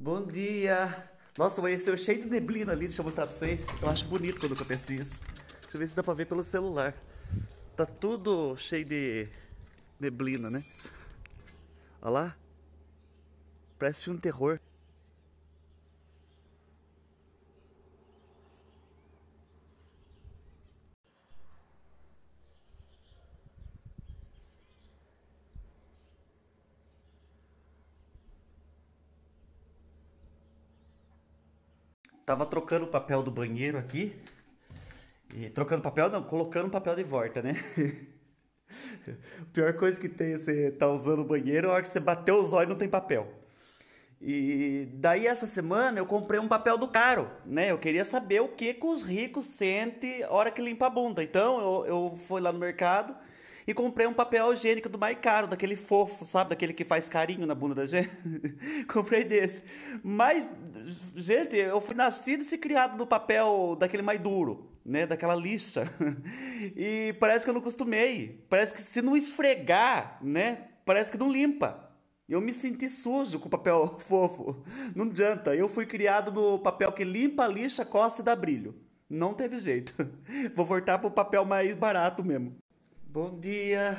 Bom dia! Nossa, amanheceu cheio de neblina ali, deixa eu mostrar pra vocês. Eu acho bonito quando acontece isso. Deixa eu ver se dá pra ver pelo celular. Tá tudo cheio de neblina, né? Olha lá. Parece um terror. Tava trocando o papel do banheiro aqui. E trocando papel, não, colocando papel de volta, né? a pior coisa que tem é você tá usando o banheiro, a hora que você bateu os olhos não tem papel. E daí essa semana eu comprei um papel do caro, né? Eu queria saber o que, que os ricos sentem hora que limpa a bunda. Então eu, eu fui lá no mercado, e comprei um papel higiênico do mais caro, daquele fofo, sabe? Daquele que faz carinho na bunda da gente. comprei desse. Mas, gente, eu fui nascido e criado no papel daquele mais duro. Né, daquela lixa. e parece que eu não costumei. Parece que se não esfregar, né? Parece que não limpa. Eu me senti sujo com o papel fofo. Não adianta. Eu fui criado no papel que limpa, lixa, coça e dá brilho. Não teve jeito. Vou voltar pro papel mais barato mesmo. Bom dia!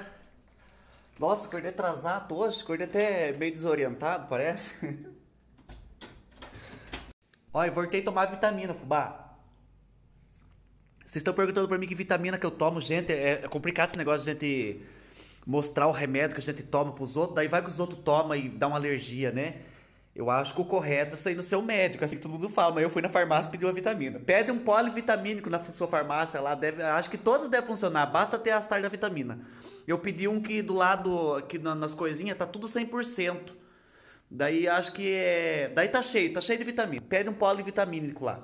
Nossa, acordei atrasado hoje, acordei até meio desorientado, parece. Olha, voltei a tomar vitamina, fubá. Vocês estão perguntando pra mim que vitamina que eu tomo, gente. É, é, complicado esse negócio de gente mostrar o remédio que a gente toma pros outros, daí vai que os outros tomam e dá uma alergia, né? Eu acho que o correto é sair no seu médico, assim que todo mundo fala, mas eu fui na farmácia e pedi uma vitamina. Pede um polivitamínico na sua farmácia lá, deve, acho que todos devem funcionar, basta ter as tarjas da vitamina. Eu pedi um que do lado, que nas coisinhas, tá tudo 100%. Daí acho que é. Daí tá cheio, tá cheio de vitamina. Pede um polivitamínico lá.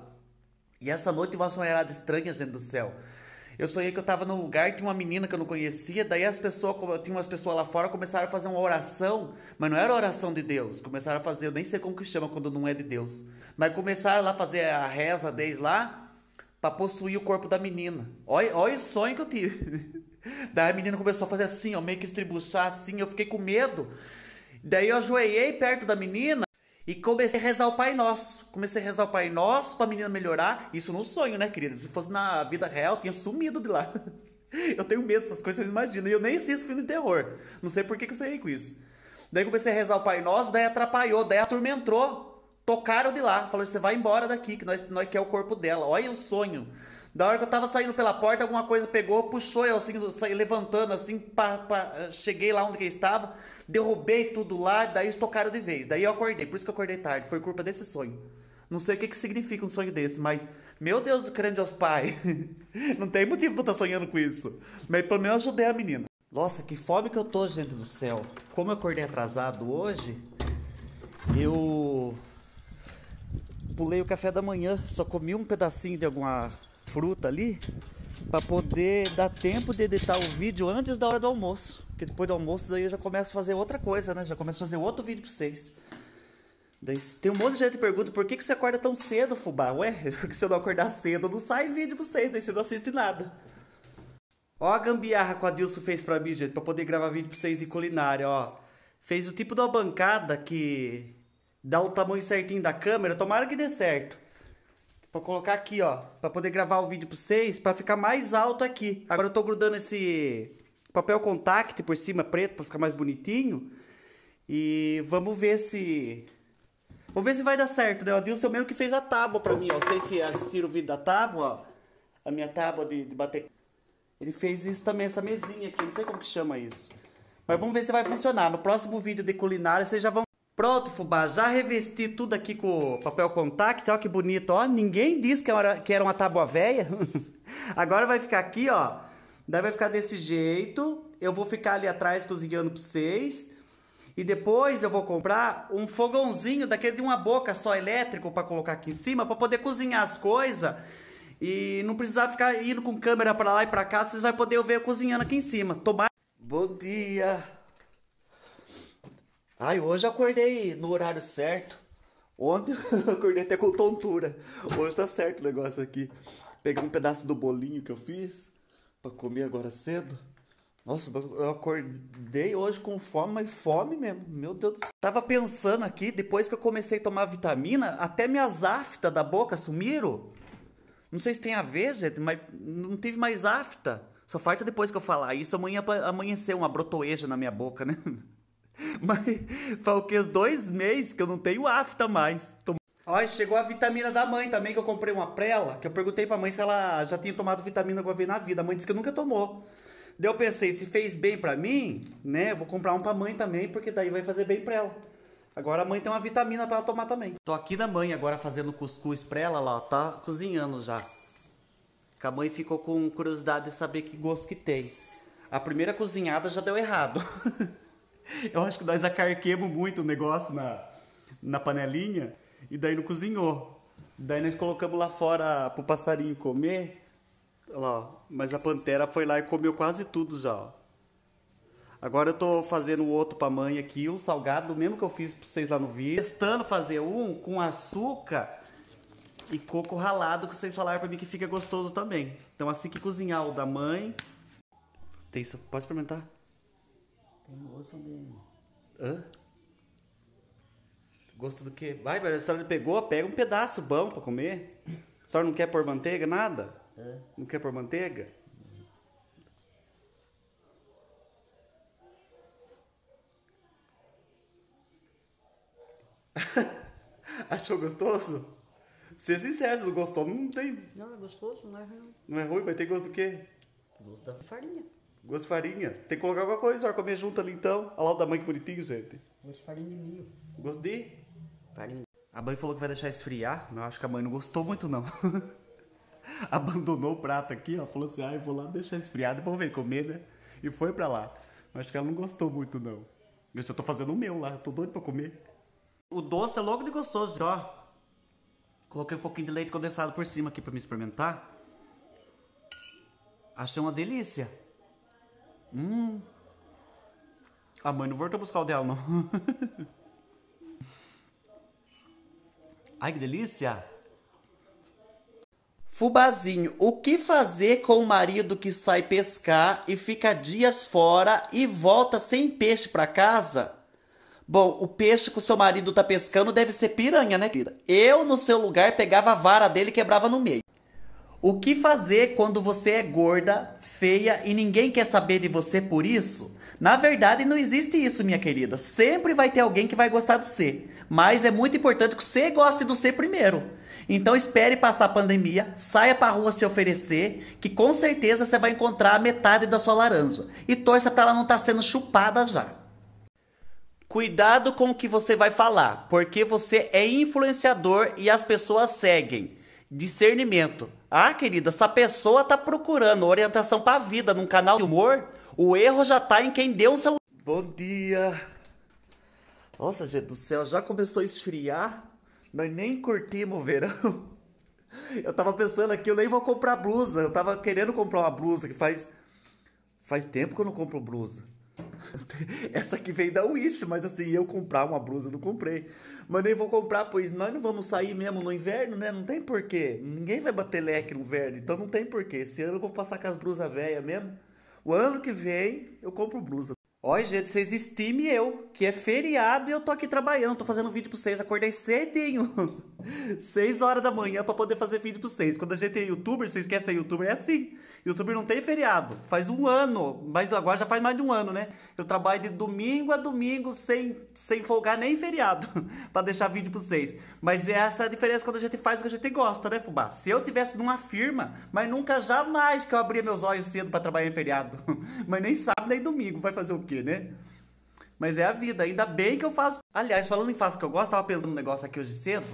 E essa noite uma sonhada estranha, gente do céu. Eu sonhei que eu tava num lugar, tinha uma menina que eu não conhecia, daí as pessoas, tinha umas pessoas lá fora, começaram a fazer uma oração, mas não era oração de Deus, começaram a fazer, eu nem sei como que chama quando não é de Deus, mas começaram lá a fazer a reza desde lá, pra possuir o corpo da menina. Olha, olha o sonho que eu tive. daí a menina começou a fazer assim, ó, meio que estribuchar assim, eu fiquei com medo. Daí eu ajoelhei perto da menina, e comecei a rezar o Pai Nosso. Comecei a rezar o Pai Nosso pra menina melhorar. Isso num sonho, né, querida? Se fosse na vida real, eu tinha sumido de lá. eu tenho medo dessas coisas, vocês imaginam. E eu nem assisto filme de terror. Não sei por que, que eu sonhei com isso. Daí comecei a rezar o Pai Nosso, daí atrapalhou, daí atormentou. Tocaram de lá. falou: você vai embora daqui, que nós, nós quer é o corpo dela. Olha o sonho. Da hora que eu tava saindo pela porta, alguma coisa pegou, puxou eu assim, saí levantando assim, pá, pá, cheguei lá onde que eu estava, derrubei tudo lá, daí estocaram de vez. Daí eu acordei, por isso que eu acordei tarde, foi culpa desse sonho. Não sei o que, que significa um sonho desse, mas meu Deus do grande pai, não tem motivo pra eu estar tá sonhando com isso. Mas pelo menos ajudei a menina. Nossa, que fome que eu tô, gente do céu. Como eu acordei atrasado hoje, eu pulei o café da manhã, só comi um pedacinho de alguma fruta ali para poder dar tempo de editar o vídeo antes da hora do almoço. Porque depois do almoço daí eu já começo a fazer outra coisa, né? Já começo a fazer outro vídeo para vocês. Daí tem um monte de gente que pergunta por que, que você acorda tão cedo, fubá? Ué, porque se eu não acordar cedo, não sai vídeo para vocês, daí você não assiste nada. Ó a gambiarra que o Adilson fez para mim, gente, para poder gravar vídeo para vocês de culinária, ó. Fez o tipo da bancada que dá o tamanho certinho da câmera, tomara que dê certo. Pra colocar aqui, ó. Pra poder gravar o vídeo pra vocês, pra ficar mais alto aqui. Agora eu tô grudando esse papel contact por cima preto, pra ficar mais bonitinho. E vamos ver se... Vamos ver se vai dar certo, né? O Adilson mesmo que fez a tábua pra mim, ó. Vocês que assistiram o vídeo da tábua, ó. A minha tábua de, de bater... Ele fez isso também, essa mesinha aqui. Não sei como que chama isso. Mas vamos ver se vai funcionar. No próximo vídeo de culinária, vocês já vão... Pronto, fubá, já revesti tudo aqui com papel contact, Olha que bonito, ó. Ninguém disse que era, que era uma tábua velha. Agora vai ficar aqui, ó. Daí vai ficar desse jeito. Eu vou ficar ali atrás cozinhando pra vocês. E depois eu vou comprar um fogãozinho daquele de uma boca só elétrico para colocar aqui em cima para poder cozinhar as coisas. E não precisar ficar indo com câmera para lá e para cá, vocês vai poder ver eu cozinhando aqui em cima. Tomar Bom dia. Ai, hoje eu acordei no horário certo. Ontem eu acordei até com tontura. Hoje tá certo o negócio aqui. Peguei um pedaço do bolinho que eu fiz para comer agora cedo. Nossa, eu acordei hoje com fome, mas fome mesmo. Meu Deus do céu. Tava pensando aqui, depois que eu comecei a tomar vitamina, até minhas aftas da boca sumiram. Não sei se tem a ver, gente, mas não tive mais afta. Só falta depois que eu falar isso, amanhã amanhecer uma brotoeja na minha boca, né? Mas faz o que? Dois meses que eu não tenho afta mais. Tô... Olha, chegou a vitamina da mãe também, que eu comprei uma prela, que eu perguntei pra mãe se ela já tinha tomado vitamina alguma vez na vida. A mãe disse que nunca tomou. Daí eu pensei, se fez bem pra mim, né? Vou comprar um pra mãe também, porque daí vai fazer bem pra ela. Agora a mãe tem uma vitamina para ela tomar também. Tô aqui na mãe agora fazendo cuscuz pra ela lá, tá cozinhando já. Que a mãe ficou com curiosidade de saber que gosto que tem. A primeira cozinhada já deu errado. Eu acho que nós acarquemos muito o negócio na, na panelinha e daí não cozinhou. Daí nós colocamos lá fora pro passarinho comer. Olha lá, mas a pantera foi lá e comeu quase tudo já, ó. Agora eu tô fazendo um outro pra mãe aqui, um salgado, mesmo que eu fiz pra vocês lá no vídeo. Testando fazer um com açúcar e coco ralado, que vocês falaram pra mim que fica gostoso também. Então assim que cozinhar o da mãe... Tem isso, pode experimentar? Tem gosto de. Hã? Gosto do quê? Vai, velho, a senhora pegou, pega um pedaço bom pra comer. A senhora não quer pôr manteiga, nada? É. Não quer pôr manteiga? Achou gostoso? Ser sincero, se não gostou, não tem. Não, é gostoso, não é ruim. Não é ruim, mas tem gosto do quê? Gosto da farinha. Gosto de farinha. Tem que colocar alguma coisa, ó, comer junto ali então. Olha lá o da mãe que bonitinho, gente. Gosto de farinha de milho. Gosto de? Farinha. A mãe falou que vai deixar esfriar, mas eu acho que a mãe não gostou muito não. Abandonou o prato aqui, ó. Falou assim, ah, eu vou lá deixar esfriar, depois vem comer, né? E foi pra lá. Mas acho que ela não gostou muito não. Eu já tô fazendo o meu lá, eu tô doido pra comer. O doce é logo de gostoso, ó. Coloquei um pouquinho de leite condensado por cima aqui pra me experimentar. Achei uma delícia. Hum. A mãe não voltou buscar o dela, não. Ai, que delícia! Fubazinho, o que fazer com o marido que sai pescar e fica dias fora e volta sem peixe para casa? Bom, o peixe que o seu marido tá pescando deve ser piranha, né, querida? Eu, no seu lugar, pegava a vara dele e quebrava no meio. O que fazer quando você é gorda, feia e ninguém quer saber de você por isso? Na verdade, não existe isso, minha querida. Sempre vai ter alguém que vai gostar do ser. Mas é muito importante que você goste do ser primeiro. Então espere passar a pandemia, saia pra rua se oferecer, que com certeza você vai encontrar a metade da sua laranja. E torça para ela não estar tá sendo chupada já. Cuidado com o que você vai falar, porque você é influenciador e as pessoas seguem discernimento. Ah, querida, essa pessoa tá procurando orientação para a vida num canal de humor, o erro já tá em quem deu o seu. Bom dia! Nossa, gente do céu, já começou a esfriar? Nós nem curtimos o verão. Eu tava pensando aqui, eu nem vou comprar blusa. Eu tava querendo comprar uma blusa que faz. Faz tempo que eu não compro blusa. Essa que veio da Wish, mas assim, eu comprar uma blusa, não comprei. Mas nem vou comprar, pois nós não vamos sair mesmo no inverno, né? Não tem porquê. Ninguém vai bater leque no inverno, então não tem porquê. Esse ano eu vou passar com as blusas velhas mesmo. O ano que vem eu compro blusa. Oi gente, vocês estimem eu, que é feriado e eu tô aqui trabalhando, tô fazendo vídeo pra vocês, acordei cedinho. 6 horas da manhã para poder fazer vídeo pra vocês. Quando a gente é youtuber, vocês querem ser youtuber? É assim. Youtuber não tem feriado. Faz um ano, mas agora já faz mais de um ano, né? Eu trabalho de domingo a domingo sem, sem folgar nem feriado para deixar vídeo pra vocês. Mas é essa é a diferença quando a gente faz o que a gente gosta, né, Fubá? Se eu tivesse numa firma, mas nunca jamais que eu abria meus olhos cedo para trabalhar em feriado. mas nem sábado nem domingo, vai fazer o quê, né? Mas é a vida, ainda bem que eu faço. Aliás, falando em faço que eu gosto, tava pensando um negócio aqui hoje cedo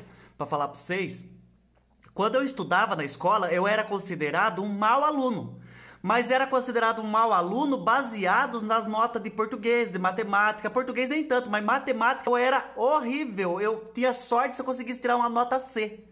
para falar para vocês. Quando eu estudava na escola, eu era considerado um mau aluno. Mas era considerado um mau aluno baseados nas notas de português, de matemática. Português nem tanto, mas matemática eu era horrível. Eu tinha sorte se eu conseguisse tirar uma nota C.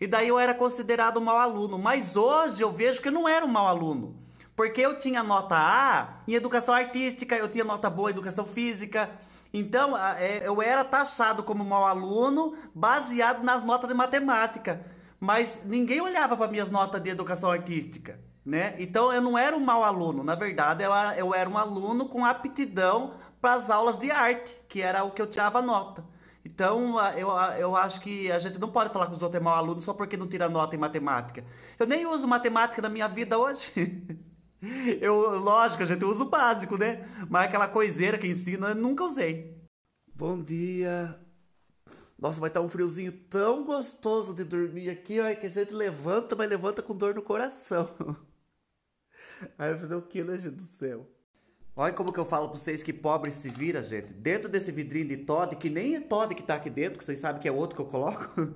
E daí eu era considerado um mau aluno. Mas hoje eu vejo que eu não era um mau aluno. Porque eu tinha nota A em educação artística, eu tinha nota boa em educação física, então, é, eu era taxado como mau aluno baseado nas notas de matemática, mas ninguém olhava para minhas notas de educação artística, né? Então, eu não era um mau aluno, na verdade, eu era, eu era um aluno com aptidão para as aulas de arte, que era o que eu tirava nota. Então, eu, eu acho que a gente não pode falar que os outros é mau aluno só porque não tira nota em matemática. Eu nem uso matemática na minha vida hoje. Eu, lógico, gente, usa uso o básico, né? Mas aquela coiseira que ensina, eu nunca usei. Bom dia. Nossa, vai estar tá um friozinho tão gostoso de dormir aqui, ó, que a gente levanta, mas levanta com dor no coração. Aí vai fazer o que, né, gente do céu? Olha como que eu falo pra vocês que pobre se vira, gente. Dentro desse vidrinho de Todd, que nem é Todd que tá aqui dentro, que vocês sabem que é outro que eu coloco.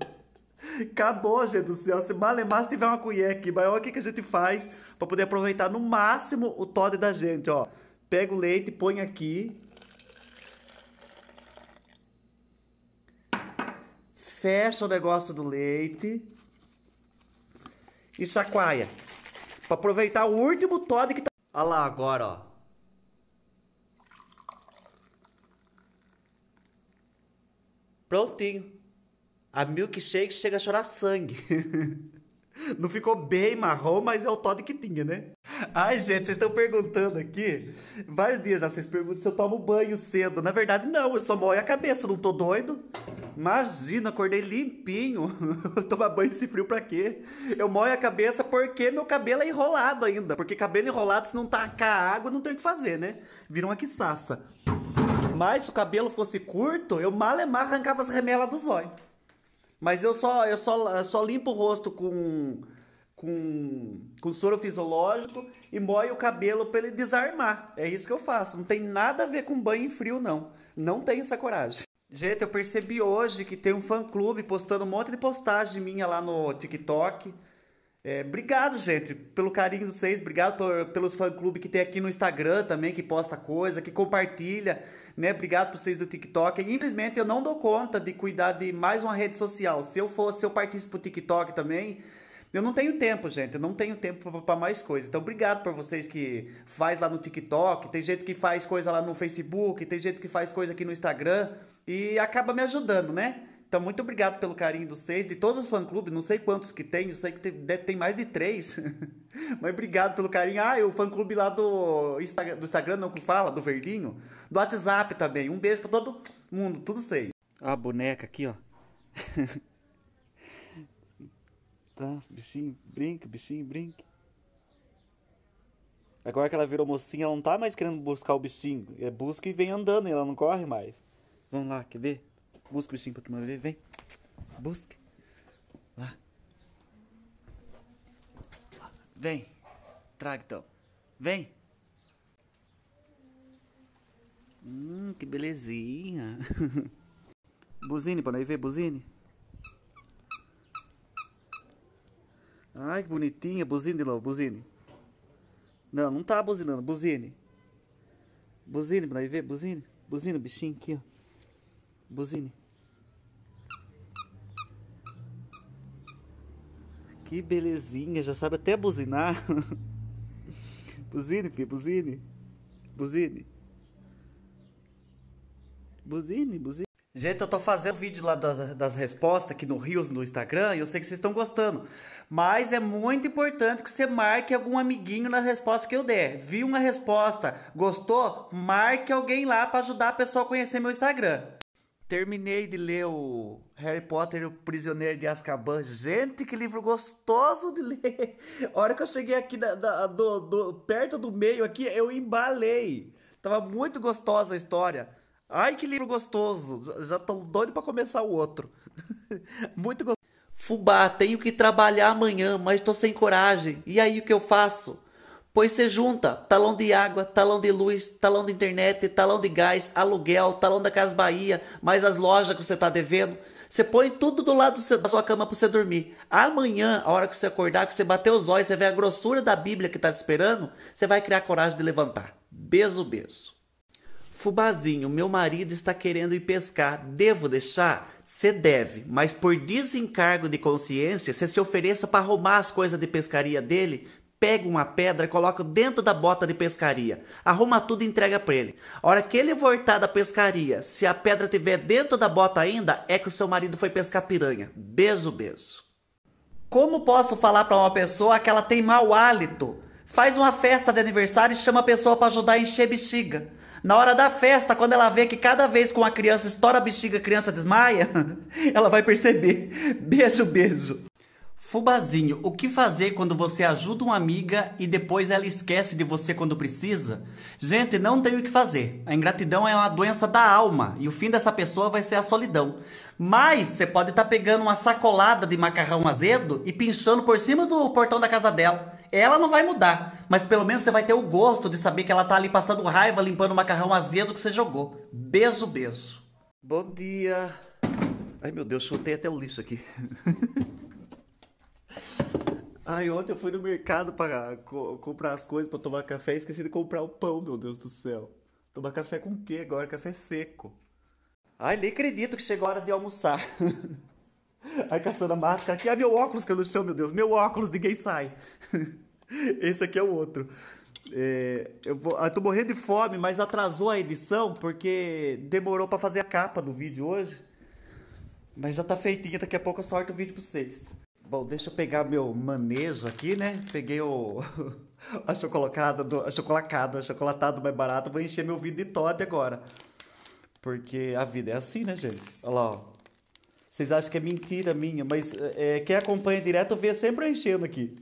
Acabou, gente do céu. Se malemar, se tiver uma colher aqui maior, o que, que a gente faz para poder aproveitar no máximo o Todd da gente, ó? Pega o leite, põe aqui. Fecha o negócio do leite. E chacoalha. Para aproveitar o último Todd que tá... Olha lá agora, ó. Prontinho. A milkshake chega a chorar sangue. Não ficou bem marrom, mas é o Todd que tinha, né? Ai, gente, vocês estão perguntando aqui. Vários dias já vocês perguntam se eu tomo banho cedo. Na verdade, não, eu só molho a cabeça, não tô doido. Imagina, acordei limpinho. Tomar banho de frio pra quê? Eu molho a cabeça porque meu cabelo é enrolado ainda. Porque cabelo enrolado, se não tacar água, não tem o que fazer, né? Vira uma quiçaça. Mas se o cabelo fosse curto, eu mal mal arrancava as remelas do zóio. Mas eu só, eu só, eu só limpo o rosto com, com, com soro fisiológico e moio o cabelo para ele desarmar. É isso que eu faço. Não tem nada a ver com banho em frio, não. Não tenho essa coragem. Gente, eu percebi hoje que tem um fã-clube postando um monte de postagem minha lá no TikTok. É, obrigado, gente, pelo carinho de vocês. Obrigado por, pelos fã-clube que tem aqui no Instagram também, que posta coisa, que compartilha. Né? Obrigado por vocês do TikTok. infelizmente, eu não dou conta de cuidar de mais uma rede social. Se eu fosse, se eu participo do TikTok também, eu não tenho tempo, gente. Eu não tenho tempo para mais coisas. Então, obrigado por vocês que faz lá no TikTok. Tem gente que faz coisa lá no Facebook. Tem gente que faz coisa aqui no Instagram. E acaba me ajudando, né? Então, muito obrigado pelo carinho dos seis, de todos os fã-clubes, não sei quantos que tem, eu sei que tem, tem mais de três, mas obrigado pelo carinho. Ah, e o fã-clube lá do Instagram, do Instagram, não que fala, do Verdinho, do WhatsApp também. Um beijo para todo mundo, tudo sei. Ó a boneca aqui, ó. tá, bichinho, brinca, bichinho, brinca. Agora que ela virou mocinha, ela não tá mais querendo buscar o bichinho. É busca e vem andando, e ela não corre mais. Vamos lá, quer ver? Busca o bichinho pra turma ver, vem. Busca. Lá. Lá. Vem. Traga então. Vem. Hum, que belezinha. buzine pra nós ver, buzine. Ai, que bonitinha. Buzine de novo, buzine. Não, não tá buzinando. Buzine. Buzine pra nós ver, buzine. Buzine o bichinho aqui, ó. Buzine. Que belezinha, já sabe até buzinar. buzine, filho, buzine. Buzine. Buzine, buzine. Gente, eu tô fazendo vídeo lá das, das respostas aqui no Rios no Instagram e eu sei que vocês estão gostando. Mas é muito importante que você marque algum amiguinho na resposta que eu der. Viu uma resposta, gostou? Marque alguém lá para ajudar a pessoa a conhecer meu Instagram. Terminei de ler o Harry Potter e o Prisioneiro de Azkaban. Gente, que livro gostoso de ler! A hora que eu cheguei aqui da, da, do, do, perto do meio aqui, eu embalei. Tava muito gostosa a história. Ai, que livro gostoso! Já tô doido para começar o outro. muito gostoso. Fubá, tenho que trabalhar amanhã, mas tô sem coragem. E aí, o que eu faço? Pois você junta talão de água, talão de luz, talão de internet, talão de gás, aluguel, talão da Casa Bahia, mais as lojas que você está devendo. Você põe tudo do lado da sua cama para você dormir. Amanhã, a hora que você acordar, que você bater os olhos, você vê a grossura da Bíblia que está te esperando, você vai criar coragem de levantar. Beijo, beijo. Fubazinho, meu marido está querendo ir pescar. Devo deixar? Você deve, mas por desencargo de consciência, você se ofereça para arrumar as coisas de pescaria dele, pega uma pedra, e coloca dentro da bota de pescaria, arruma tudo e entrega para ele. A hora que ele voltar da pescaria, se a pedra tiver dentro da bota ainda, é que o seu marido foi pescar piranha. Beijo, beijo. Como posso falar para uma pessoa que ela tem mau hálito? Faz uma festa de aniversário e chama a pessoa para ajudar a encher bexiga. Na hora da festa, quando ela vê que cada vez com a criança estoura a bexiga, a criança desmaia, ela vai perceber. Beijo, beijo. Fubazinho, o que fazer quando você ajuda uma amiga e depois ela esquece de você quando precisa? Gente, não tem o que fazer. A ingratidão é uma doença da alma e o fim dessa pessoa vai ser a solidão. Mas você pode estar tá pegando uma sacolada de macarrão azedo e pinchando por cima do portão da casa dela. Ela não vai mudar, mas pelo menos você vai ter o gosto de saber que ela tá ali passando raiva limpando o macarrão azedo que você jogou. Beijo, beijo. Bom dia. Ai meu Deus, chutei até o lixo aqui. Ai, ontem eu fui no mercado para co comprar as coisas para tomar café e esqueci de comprar o pão, meu Deus do céu. Tomar café com o quê agora? Café seco. Ai, nem acredito que chegou a hora de almoçar. Ai, caçando a máscara aqui. Ah, meu óculos que eu não chão, meu Deus. Meu óculos, ninguém sai. Esse aqui é o outro. É, eu, vou, eu ah, tô morrendo de fome, mas atrasou a edição porque demorou para fazer a capa do vídeo hoje. Mas já tá feitinho. daqui a pouco eu sorto o vídeo pra vocês. Bom, deixa eu pegar meu manejo aqui, né? Peguei o chocolatada do, achocolacado, chocolatado mais barato. Vou encher meu vidro de Todd agora. Porque a vida é assim, né, gente? Olha lá, ó. Vocês acham que é mentira minha, mas é, é quem acompanha direto vê sempre enchendo aqui.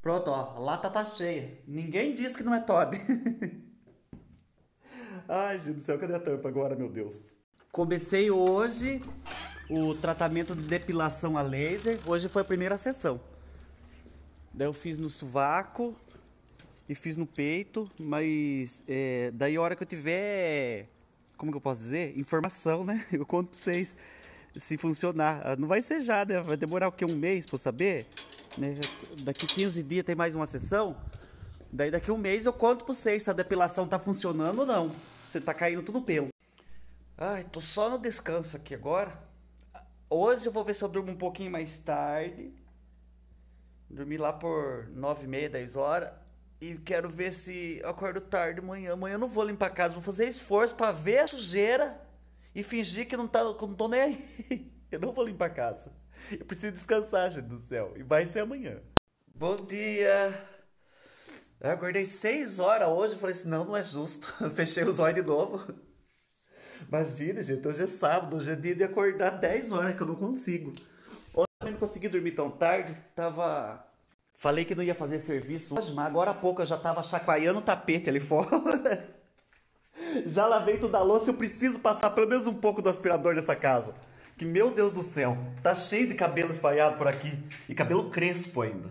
Pronto, ó. A lata tá cheia. Ninguém diz que não é Todd. Ai, gente do céu, cadê a tampa agora, meu Deus? Comecei hoje o tratamento de depilação a laser. Hoje foi a primeira sessão. Daí eu fiz no sovaco e fiz no peito, mas é, daí a hora que eu tiver, como que eu posso dizer? Informação, né? Eu conto pra vocês se funcionar. Ah, não vai ser já, né? Vai demorar o que? Um mês pra eu saber? Né? Daqui 15 dias tem mais uma sessão. Daí daqui um mês eu conto pra vocês se a depilação tá funcionando ou não. Você tá caindo tudo pelo. Ai, tô só no descanso aqui agora. Hoje eu vou ver se eu durmo um pouquinho mais tarde. Dormi lá por 9 e meia, 10 horas. E quero ver se eu acordo tarde amanhã. Amanhã eu não vou limpar a casa, vou fazer esforço para ver a sujeira e fingir que não, tá, que não tô nem aí. Eu não vou limpar a casa. Eu preciso descansar, gente do céu. E vai ser amanhã. Bom dia! Eu acordei 6 horas hoje. Falei assim: não, não é justo. fechei os olhos de novo. Imagina, gente, hoje é sábado, hoje é dia de acordar 10 horas que eu não consigo. Ontem eu não consegui dormir tão tarde, tava. Falei que não ia fazer serviço hoje, mas agora há pouco eu já tava chacoalhando o tapete ali fora. Já lavei tudo a louça, eu preciso passar pelo menos um pouco do aspirador nessa casa. Que meu Deus do céu, tá cheio de cabelo espalhado por aqui e cabelo crespo ainda.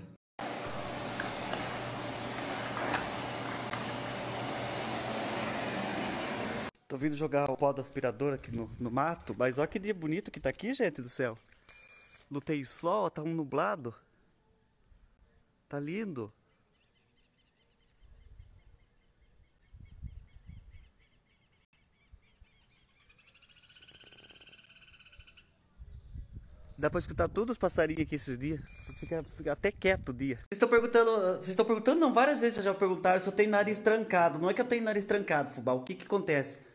Estou vindo jogar o pó do aspirador aqui no, no mato, mas olha que dia bonito que tá aqui, gente do céu. Não tem sol, tá um nublado. Tá lindo. Dá pra escutar todos os passarinhos aqui esses dias. Fica, fica até quieto o dia. Vocês estão perguntando, vocês estão perguntando, não, várias vezes já perguntaram se eu tenho nariz trancado. Não é que eu tenho nariz trancado, fubá. O que que acontece?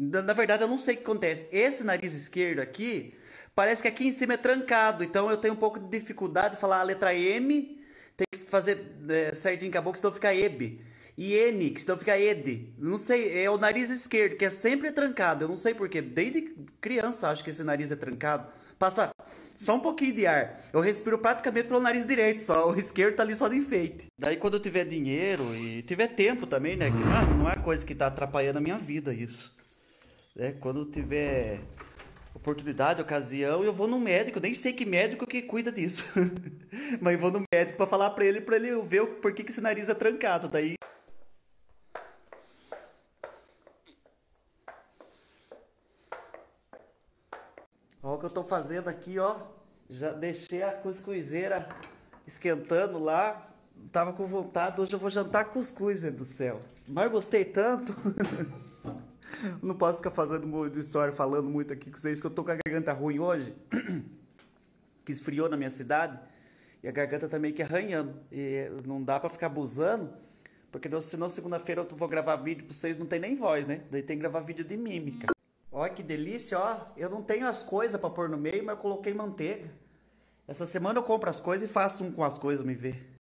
Na, na verdade, eu não sei o que acontece. Esse nariz esquerdo aqui, parece que aqui em cima é trancado. Então eu tenho um pouco de dificuldade de falar a letra M. Tem que fazer é, certinho com a boca, senão fica EB. E N, que senão fica ED. Não sei, é o nariz esquerdo, que é sempre trancado. Eu não sei porquê. Desde criança acho que esse nariz é trancado. Passa só um pouquinho de ar. Eu respiro praticamente pelo nariz direito, só o esquerdo tá ali só de enfeite. Daí quando eu tiver dinheiro e tiver tempo também, né? Que ah, não é coisa que tá atrapalhando a minha vida isso né, quando tiver oportunidade, ocasião, eu vou no médico, eu nem sei que médico que cuida disso. Mas eu vou no médico para falar para ele, para ele ver por que que esse nariz é trancado. Daí Olha o que eu estou fazendo aqui, ó. Já deixei a cuscuzeira esquentando lá. Tava com vontade, hoje eu vou jantar cuscuz, gente do céu. Mas gostei tanto. Não posso ficar fazendo história, falando muito aqui com vocês, que eu tô com a garganta ruim hoje, que esfriou na minha cidade, e a garganta tá meio que arranhando. E não dá para ficar abusando, porque senão segunda-feira eu vou gravar vídeo pra vocês, não tem nem voz, né? Daí tem que gravar vídeo de mímica. Olha que delícia, ó. Eu não tenho as coisas para pôr no meio, mas eu coloquei manteiga. Essa semana eu compro as coisas e faço um com as coisas, me ver.